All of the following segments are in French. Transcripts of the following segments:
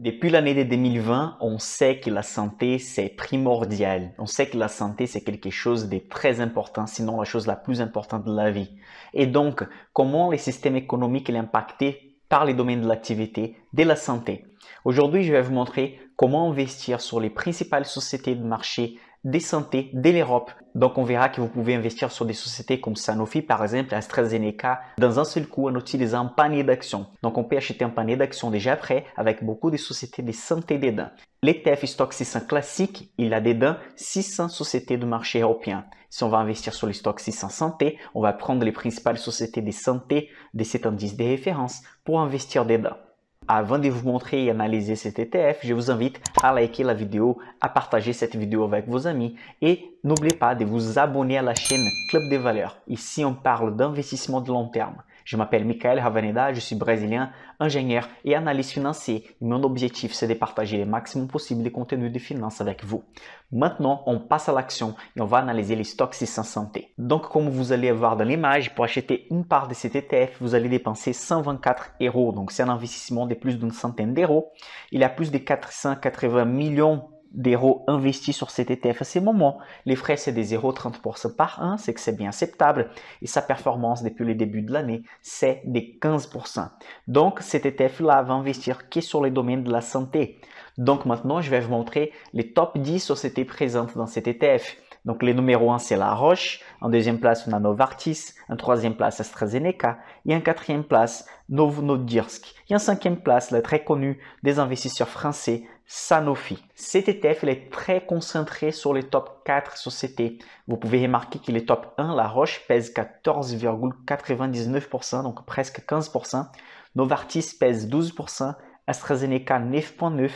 Depuis l'année 2020, on sait que la santé, c'est primordial. On sait que la santé, c'est quelque chose de très important, sinon la chose la plus importante de la vie. Et donc, comment le système économique est impacté par les domaines de l'activité, de la santé. Aujourd'hui, je vais vous montrer comment investir sur les principales sociétés de marché des santé, de l'Europe. Donc on verra que vous pouvez investir sur des sociétés comme Sanofi par exemple, AstraZeneca, dans un seul coup en utilisant un panier d'actions. Donc on peut acheter un panier d'actions déjà prêt avec beaucoup de sociétés de santé dedans. L'ETF Stock 600 classique, il a dedans 600 sociétés de marché européen. Si on va investir sur les stocks 600 santé, on va prendre les principales sociétés de santé de cet indice de référence pour investir dedans. Avant de vous montrer et analyser cet ETF, je vous invite à liker la vidéo, à partager cette vidéo avec vos amis et n'oubliez pas de vous abonner à la chaîne Club des Valeurs. Ici, on parle d'investissement de long terme. Je m'appelle Michael Ravaneda, je suis brésilien, ingénieur et analyste financier. Mon objectif, c'est de partager le maximum possible de contenu de finances avec vous. Maintenant, on passe à l'action et on va analyser les stocks de santé Donc, comme vous allez voir dans l'image, pour acheter une part de cet ETF, vous allez dépenser 124 euros. Donc, c'est un investissement de plus d'une centaine d'euros. Il y a plus de 480 millions d'euros investis sur cet ETF à ces moments. Les frais, c'est des 0,30% par an, c'est que c'est bien acceptable. Et sa performance depuis le début de l'année, c'est des 15%. Donc, cet ETF-là va investir que sur les domaines de la santé. Donc, maintenant, je vais vous montrer les top 10 sociétés présentes dans cet ETF. Donc les numéro 1, c'est La Roche. En deuxième place, on a Novartis. En troisième place, AstraZeneca. Et en quatrième place, Novodirsk. Et en cinquième place, le très connu des investisseurs français, Sanofi. Cet ETF il est très concentré sur les top 4 sociétés. Vous pouvez remarquer qu'il est top 1. La Roche pèse 14,99%, donc presque 15%. Novartis pèse 12%. AstraZeneca 9.9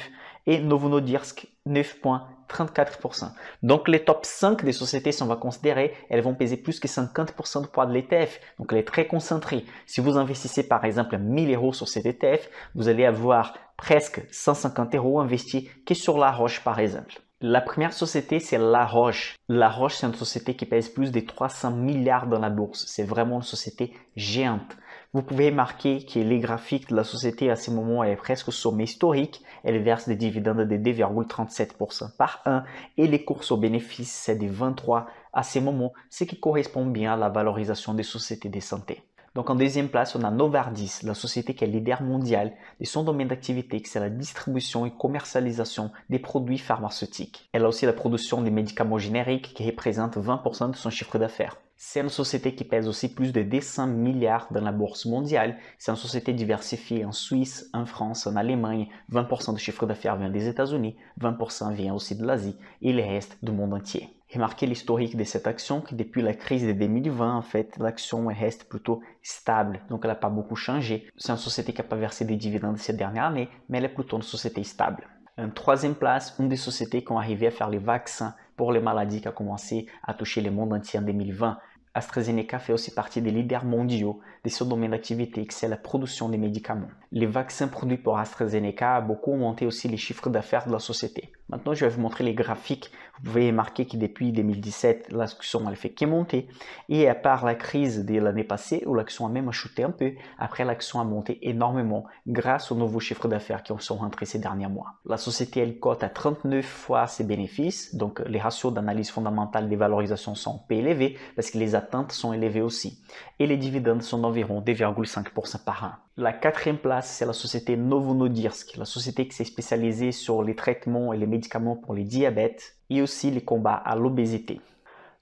et Novonodirsk 9.34%. Donc les top 5 des sociétés, si on va considérer, elles vont peser plus que 50% du poids de l'ETF. Donc elle est très concentrée. Si vous investissez par exemple 1000 euros sur cet ETF, vous allez avoir presque 150 euros investis que sur la roche par exemple. La première société, c'est La Roche. La Roche, c'est une société qui pèse plus de 300 milliards dans la bourse. C'est vraiment une société géante. Vous pouvez remarquer que les graphiques de la société à ce moment est presque au sommet historique. Elle verse des dividendes de 2,37% par an et les cours aux bénéfices c'est de 23 à ce moment, ce qui correspond bien à la valorisation des sociétés de santé. Donc en deuxième place, on a Novardis, la société qui est leader mondial de son domaine d'activité, qui c'est la distribution et commercialisation des produits pharmaceutiques. Elle a aussi la production des médicaments génériques qui représente 20% de son chiffre d'affaires. C'est une société qui pèse aussi plus de 200 milliards dans la bourse mondiale. C'est une société diversifiée en Suisse, en France, en Allemagne. 20% du chiffre d'affaires vient des États-Unis, 20% vient aussi de l'Asie et le reste du monde entier. Remarquez l'historique de cette action, que depuis la crise de 2020, en fait, l'action reste plutôt stable, donc elle n'a pas beaucoup changé. C'est une société qui n'a pas versé des dividendes ces dernières années, mais elle est plutôt une société stable. En troisième place, une des sociétés qui ont arrivé à faire les vaccins pour les maladies qui a commencé à toucher le monde entier en 2020. AstraZeneca fait aussi partie des leaders mondiaux de ce domaine d'activité, qui c'est la production des médicaments. Les vaccins produits par AstraZeneca ont beaucoup augmenté aussi les chiffres d'affaires de la société. Maintenant, je vais vous montrer les graphiques. Vous pouvez remarquer que depuis 2017, l'action a fait qu'émonter. montée. Et à part la crise de l'année passée, où l'action a même chuté un peu, après l'action a monté énormément grâce aux nouveaux chiffres d'affaires qui sont rentrés ces derniers mois. La société, elle cote à 39 fois ses bénéfices, donc les ratios d'analyse fondamentale des valorisations sont peu élevés parce que les attentes sont élevées aussi. Et les dividendes sont d'environ 2,5% par an. La quatrième place, c'est la société Novonodirsk, la société qui s'est spécialisée sur les traitements et les médicaments pour les diabètes et aussi les combats à l'obésité.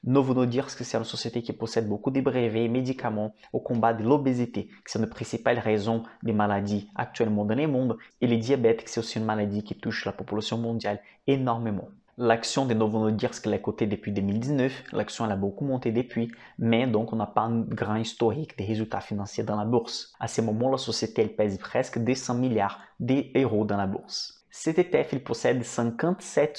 Novonodirsk, c'est une société qui possède beaucoup de brevets et médicaments au combat de l'obésité, qui sont une principale raison des maladies actuellement dans le monde, et les diabètes qui c'est aussi une maladie qui touche la population mondiale énormément. L'action des Novonodirsk, qu'elle est cotée depuis 2019. L'action, elle a beaucoup monté depuis, mais donc on n'a pas un grand historique des résultats financiers dans la bourse. À ce moment, la société, elle pèse presque 200 milliards d'euros dans la bourse. CTTF ele possède Sankant Set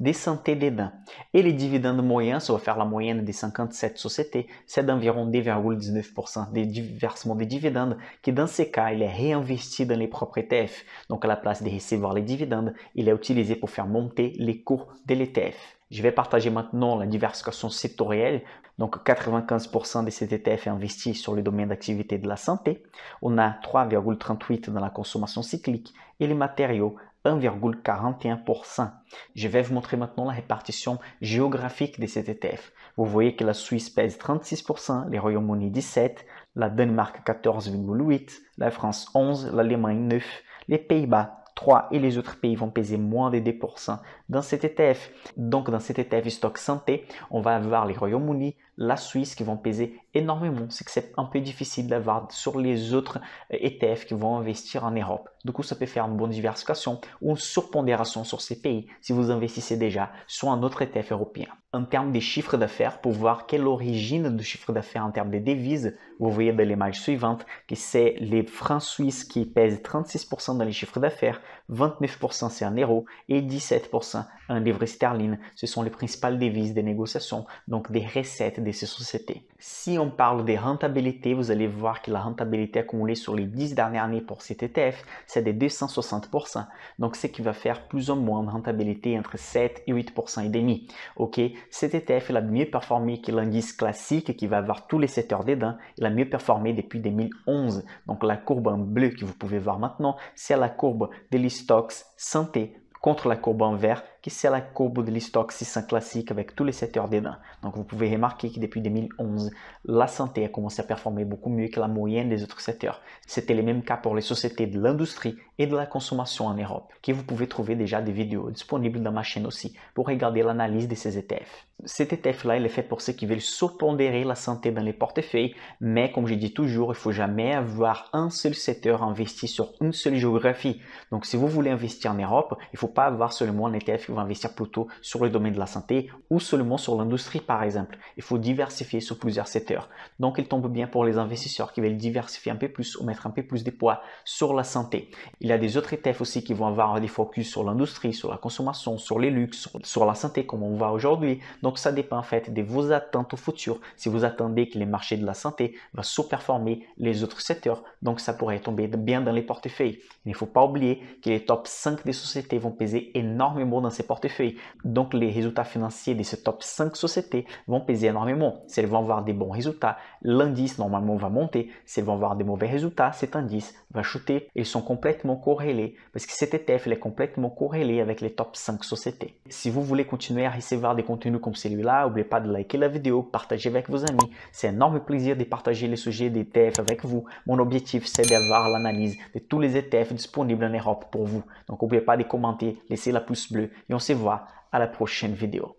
de Santé d'Edan. Ele dividendo moyen sur faire la moyenne de 57 sociétés, c'est d'environ 2,19% de versement de dividendes que dans ce cas, il est réinvesti dans les propres ETF. Donc à la place de recevoir les dividendes, il est utilisé pour faire monter les cours de l'ETF. Je vais partager maintenant la diversification sectorielle. Donc 95% des cet ETF est investi sur le domaine d'activité de la santé. On a 3,38 dans la consommation cyclique et les matériaux 1,41%. Je vais vous montrer maintenant la répartition géographique des cet Vous voyez que la Suisse pèse 36%, les royaumes uni 17%, la Danemark 14,8%, la France 11%, l'Allemagne 9%, les Pays-Bas et les autres pays vont peser moins de 2% dans cet ETF. Donc dans cet ETF stock santé, on va avoir les Royaumes-Unis, la Suisse qui vont peser énormément. C'est que c'est un peu difficile d'avoir sur les autres ETF euh, e qui vont investir en Europe. Du coup, ça peut faire une bonne diversification ou une surpondération sur ces pays si vous investissez déjà sur un autre ETF européen. En termes de chiffres d'affaires, pour voir quelle origine du chiffre d'affaires en termes de devises, vous voyez dans l'image suivante que c'est les francs suisses qui pèsent 36% dans les chiffres d'affaires, 29% c'est en euro et 17% en livres sterling. Ce sont les principales devises des négociations, donc des recettes de ces sociétés. Si on parle de rentabilité, vous allez voir que la rentabilité accumulée sur les 10 dernières années pour cet ETF, c'est de 260%. Donc, ce qui va faire plus ou moins de rentabilité entre 7 et 8% et demi. Ok, cet ETF, il a mieux performé que l'indice classique qui va avoir tous les secteurs dents. Il a mieux performé depuis 2011. Donc, la courbe en bleu que vous pouvez voir maintenant, c'est la courbe des stocks santé contre la courbe en vert, qui c'est la courbe de l'Istock 600 classique avec tous les secteurs dedans. Donc vous pouvez remarquer que depuis 2011, la santé a commencé à performer beaucoup mieux que la moyenne des autres secteurs. C'était le même cas pour les sociétés de l'industrie et de la consommation en Europe, que vous pouvez trouver déjà des vidéos disponibles dans ma chaîne aussi pour regarder l'analyse de ces ETF. Cet ETF-là, il est fait pour ceux qui veulent surpondérer la santé dans les portefeuilles, mais comme je dis toujours, il faut jamais avoir un seul secteur investi sur une seule géographie. Donc, si vous voulez investir en Europe, il ne faut pas avoir seulement un ETF qui va investir plutôt sur le domaine de la santé ou seulement sur l'industrie, par exemple. Il faut diversifier sur plusieurs secteurs. Donc, il tombe bien pour les investisseurs qui veulent diversifier un peu plus ou mettre un peu plus de poids sur la santé. Il y a des autres ETF aussi qui vont avoir des focus sur l'industrie, sur la consommation, sur les luxes, sur la santé, comme on voit aujourd'hui. Donc ça dépend en fait de vos attentes au futur. Si vous attendez que les marchés de la santé vont sous-performer les autres secteurs, donc ça pourrait tomber bien dans les portefeuilles. Il ne faut pas oublier que les top 5 des sociétés vont peser énormément dans ces portefeuilles. Donc les résultats financiers de ces top 5 sociétés vont peser énormément. Si vont avoir des bons résultats, l'indice normalement va monter. Si vont avoir des mauvais résultats, cet indice va chuter. Ils sont complètement corrélés parce que cet ETF est complètement corrélé avec les top 5 sociétés. Si vous voulez continuer à recevoir des contenus comme celui-là. N'oubliez pas de liker la vidéo, partager avec vos amis. C'est un énorme plaisir de partager les sujets des ETF avec vous. Mon objectif, c'est d'avoir l'analyse de tous les ETF disponibles en Europe pour vous. Donc, n'oubliez pas de commenter, laisser la pouce bleue et on se voit à la prochaine vidéo.